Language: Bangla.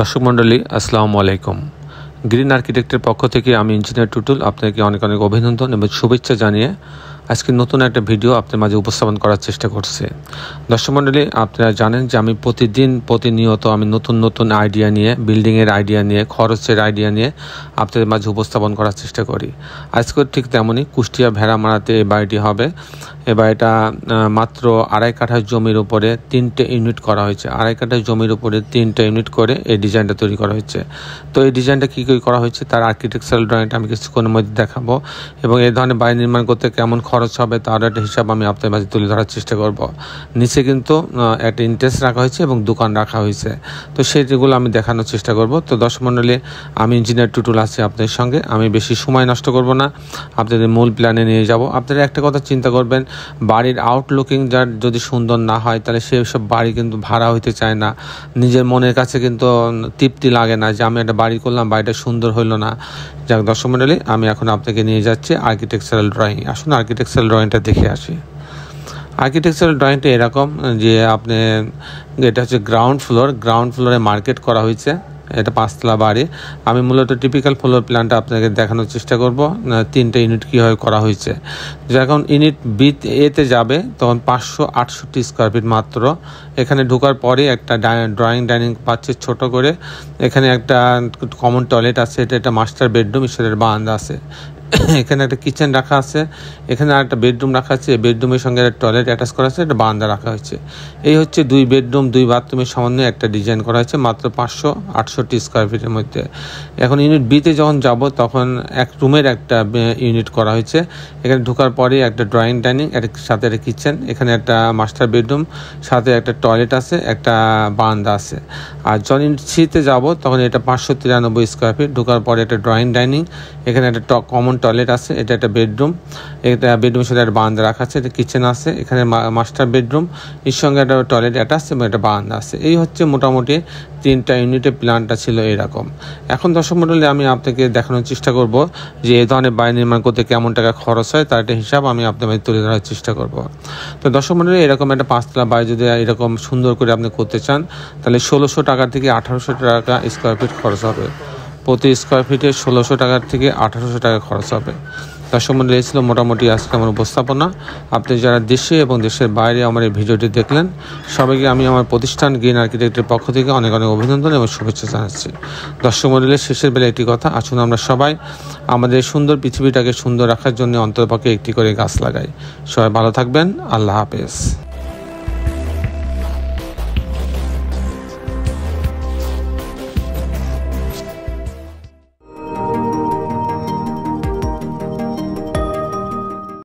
দর্শক মণ্ডলী আসসালামু আলাইকুম গ্রিন আর্কিটেক্টের পক্ষ থেকে আমি ইঞ্জিনিয়ার টুটুল আপনাকে অনেক অনেক অভিনন্দন এবং শুভেচ্ছা জানিয়ে আজকে নতুন একটা ভিডিও আপনার মাঝে উপস্থাপন করার চেষ্টা করছে দর্শক মণ্ডলী আপনারা জানেন যে আমি প্রতিদিন প্রতিনিয়ত আমি নতুন নতুন আইডিয়া নিয়ে বিল্ডিংয়ের আইডিয়া নিয়ে খরচের আইডিয়া নিয়ে আপনাদের মাঝে উপস্থাপন করার চেষ্টা করি আজকে ঠিক তেমনই কুষ্টিয়া ভেড়া মারাতে এই বাড়িটি হবে এ বাড়িটা মাত্র আড়াই কাঠা জমির উপরে তিনটে ইউনিট করা হয়েছে আড়াই কাঠার জমির উপরে তিনটে ইউনিট করে এই ডিজাইনটা তৈরি করা হয়েছে তো এই ডিজাইনটা কী কী করা হয়েছে তার আর্কিটেকচারাল ড্রয়িংটা আমি কিছুক্ষণের মধ্যে দেখাবো এবং এই ধরনের বাড়ি নির্মাণ করতে কেমন খরচ হবে তার একটা হিসাব আমি আপনার মাঝে তুলে ধরার চেষ্টা করব নিচে কিন্তু একটা ইন্টারেস্ট রাখা হয়েছে এবং দোকান রাখা হয়েছে তো সেইগুলো আমি দেখানোর চেষ্টা করব তো দশ মণ্ডলে আমি ইঞ্জিনিয়ার টুটুল আছি আপনাদের সঙ্গে আমি বেশি সময় নষ্ট করব না আপনাদের মূল প্ল্যানে নিয়ে যাব আপনারা একটা কথা চিন্তা করবেন বাড়ির আউটলুকিং যার যদি সুন্দর না হয় তাহলে সেই সব বাড়ি কিন্তু ভাড়া হইতে চায় না নিজের মনের কাছে কিন্তু তৃপ্তি লাগে না যে আমি একটা বাড়ি করলাম বাড়িটা সুন্দর হইলো না যাক দর্শক মন্ডলী আমি এখন আপনাকে নিয়ে যাচ্ছি আর্কিটেকচারাল ড্রয়িং আসুন আর্কিটেক্ট আর্কিটেকচারাল ড্রয়িংটা দেখে আসি আর্কিটেকচারাল ড্রয়িংটা এরকম যে আপনি এটা হচ্ছে গ্রাউন্ড ফ্লোর গ্রাউন্ড ফ্লোরে মার্কেট করা হয়েছে এটা পাঁচতলা বাড়ি আমি মূলত টিপিক্যাল ফ্লোর প্ল্যানটা আপনাকে দেখানোর চেষ্টা করব তিনটে ইউনিট কীভাবে করা হয়েছে যখন ইউনিট বি এতে যাবে তখন পাঁচশো আটষট্টি স্কোয়ার ফিট মাত্র এখানে ঢোকার পরে একটা ড্রয়িং ডাইনিং পাচ্ছে ছোট করে এখানে একটা কমন টয়লেট আছে এটা একটা মাস্টার বেডরুম সেটার বারান্দা আছে এখানে একটা কিচেন রাখা আছে এখানে আর একটা বেডরুম রাখা আছে বেডরুমের সঙ্গে একটা টয়লেট অ্যাটাচ করা আছে একটা বারান্দা রাখা হয়েছে এই হচ্ছে দুই বেডরুম দুই বাথরুমের সমন্বয়ে একটা ডিজাইন করা হয়েছে মাত্র পাঁচশো আটষট্টি স্কোয়ার ফিটের মধ্যে এখন ইউনিট বিতে যখন যাব তখন এক রুমের একটা ইউনিট করা হয়েছে এখানে ঢোকার পরে একটা ড্রয়িং ডাইনিং একটা সাথে একটা কিচেন এখানে একটা মাস্টার বেডরুম সাথে একটা টয়লেট আছে একটা বারান্দা আছে আর যখন ইউনিট সিতে যাবো তখন এটা পাঁচশো তিরানব্বই স্কোয়ার ফিট ঢোকার পরে একটা ড্রয়িং ডাইনিং এখানে একটা কমন টয়লেট আছে এটা একটা বেডরুম এটা বেডরুমের সাথে একটা বান্ধ রাখা আছে এটা কিচেন আছে এখানে মাস্টার বেডরুম এর সঙ্গে একটা টয়লেট অ্যাটাচ এবং একটা বান্দা আছে এই হচ্ছে মোটামুটি তিনটা ইউনিটের প্ল্যানটা ছিল এরকম এখন দশম মন্ডলে আমি আপনাকে দেখানোর চেষ্টা করব যে এই ধরনের বাড়ি নির্মাণ করতে কেমন টাকা খরচ হয় তার একটা হিসাব আমি আপনাদের তুলে ধরার চেষ্টা করব তো দশম মন্ডলে এরকম একটা পাঁচতলা বাড়ি যদি এরকম সুন্দর করে আপনি করতে চান তাহলে ষোলোশো টাকা থেকে আঠারোশো টাকা স্কোয়ার ফিট খরচ হবে প্রতি স্কোয়ার ফিটে ষোলোশো টাকার থেকে আঠারোশো টাকা খরচ হবে তার সম্বন্ধে এসেছিলো ছিল মোটামুটি আজকে আমার উপস্থাপনা আপনি যারা দেশে এবং দেশের বাইরে আমার এই ভিডিওটি দেখলেন সবাইকে আমি আমার প্রতিষ্ঠান গ্রিন আর্কিটেক্টের পক্ষ থেকে অনেক অনেক অভিনন্দন এবং শুভেচ্ছা জানাচ্ছি দর্শক মন্ডলের শেষের বেলা একটি কথা আসুন আমরা সবাই আমাদের সুন্দর পৃথিবীটাকে সুন্দর রাখার জন্য অন্তর্পক্ষে একটি করে গাছ লাগাই সবাই ভালো থাকবেন আল্লাহ হাফেজ